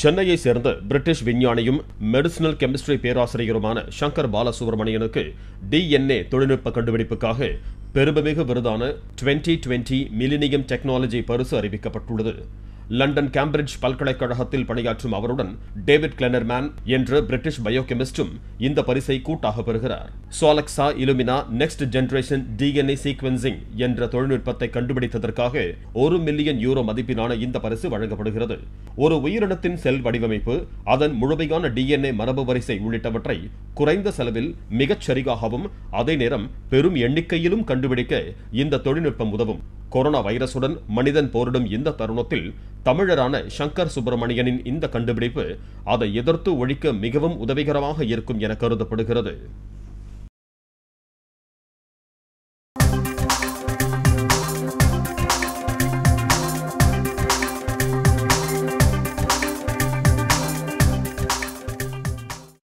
சென்னையை சேர்ந்த பிரிட்டிஷ் விஞ்ஞானியும் மெடிசினல் கெமிஸ்ட்ரி பேராசிரியருமான சங்கர் பாலசுப்ரமணியனுக்கு டிஎன்ஏ தொழில்நுட்ப கண்டுபிடிப்புக்காக பெருமைமிகு விருதான டுவெண்டி டுவெண்டி மிலினியம் டெக்னாலஜி பரிசு அறிவிக்கப்பட்டுள்ளது லண்டன் கேம்பிரிட்ஜ் பல்கலைக்கழகத்தில் பணியாற்றும் அவருடன் டேவிட் கிளெனர்மேன் என்ற பிரிட்டிஷ் பயோகெமிஸ்டும் இந்த பரிசை கூட்டாக பெறுகிறார் Solexa Illumina next generation DNA sequencing என்ற தொழில்நுட்பத்தை கண்டுபிடித்ததற்காக ஒரு மில்லியன் யூரோ மதிப்பிலான இந்த பரிசு வழங்கப்படுகிறது ஒரு உயிரினத்தின் செல் வடிவமைப்பு அதன் முழுமையான டிஎன்ஏ மரபு வரிசை உள்ளிட்டவற்றை குறைந்த செலவில் மிகச் சரியாகவும் அதே நேரம் பெரும் எண்ணிக்கையிலும் கண்டுபிடிக்க இந்த தொழில்நுட்பம் உதவும் கொரோனா வைரசுடன் மனிதன் போரிடும் இந்த தருணத்தில் தமிழரான சங்கர் சுப்பிரமணியனின் இந்த கண்டுபிடிப்பு அதை எதிர்த்து ஒழிக்க மிகவும் உதவிகரமாக இருக்கும் என கருதப்படுகிறது